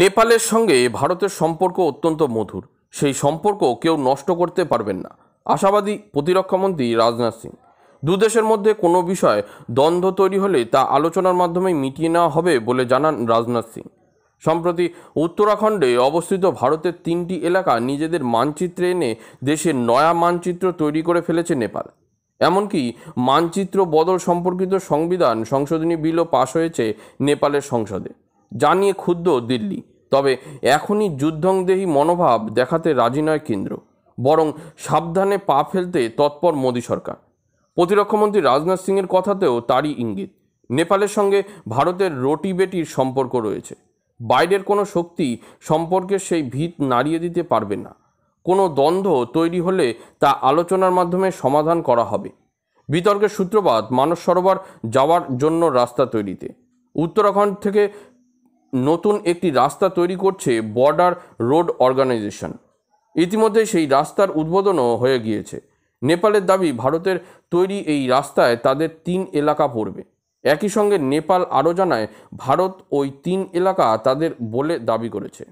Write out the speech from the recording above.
নেপালের সঙ্গে ভারতের সম্পর্ক অত্যন্ত মধুর সেই সম্পর্ক কেউ নষ্ট করতে পারবেন না আশাবাদী প্রতিরক্ষামন্ত্রী রাজনাথ সিং দুদেশের মধ্যে কোনো বিষয়ে দ্বন্দ্ব তৈরি হলে তা আলোচনার মাধ্যমে মিটিয়ে নেওয়া হবে বলে জানান রাজনাথ সিং সম্প্রতি উত্তরাখণ্ডে অবস্থিত ভারতের তিনটি এলাকা নিজেদের মানচিত্রে এনে দেশের নয়া মানচিত্র তৈরি করে ফেলেছে নেপাল এমনকি মানচিত্র বদল সম্পর্কিত সংবিধান সংশোধনী বিলও পাশ হয়েছে নেপালের সংসদে জানিয়ে ক্ষুদ্ধ ক্ষুব্ধ দিল্লি তবে এখনই যুদ্ধংদেহী মনোভাব দেখাতে রাজি নয় কেন্দ্র বরং সাবধানে পা ফেলতে তৎপর মোদী সরকার প্রতিরক্ষামন্ত্রী রাজনাথ সিংয়ের কথাতেও তারই ইঙ্গিত নেপালের সঙ্গে ভারতের রোটি বেটির সম্পর্ক রয়েছে বাইরের কোনো শক্তি সম্পর্কে সেই ভিত নাড়িয়ে দিতে পারবে না কোনো দ্বন্দ্ব তৈরি হলে তা আলোচনার মাধ্যমে সমাধান করা হবে বিতর্কের সূত্রপাত মানস সরোবর যাওয়ার জন্য রাস্তা তৈরিতে উত্তরাখণ্ড থেকে নতুন একটি রাস্তা তৈরি করছে বর্ডার রোড অর্গানাইজেশন ইতিমধ্যে সেই রাস্তার উদ্বোধনও হয়ে গিয়েছে নেপালের দাবি ভারতের তৈরি এই রাস্তায় তাদের তিন এলাকা পড়বে একই সঙ্গে নেপাল আরও জানায় ভারত ওই তিন এলাকা তাদের বলে দাবি করেছে